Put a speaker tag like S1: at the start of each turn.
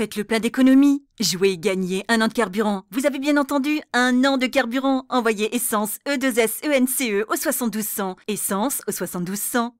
S1: Faites le plein d'économies. Jouez et gagnez un an de carburant. Vous avez bien entendu, un an de carburant. Envoyez essence E2S ENCE au 7200. Essence au 7200.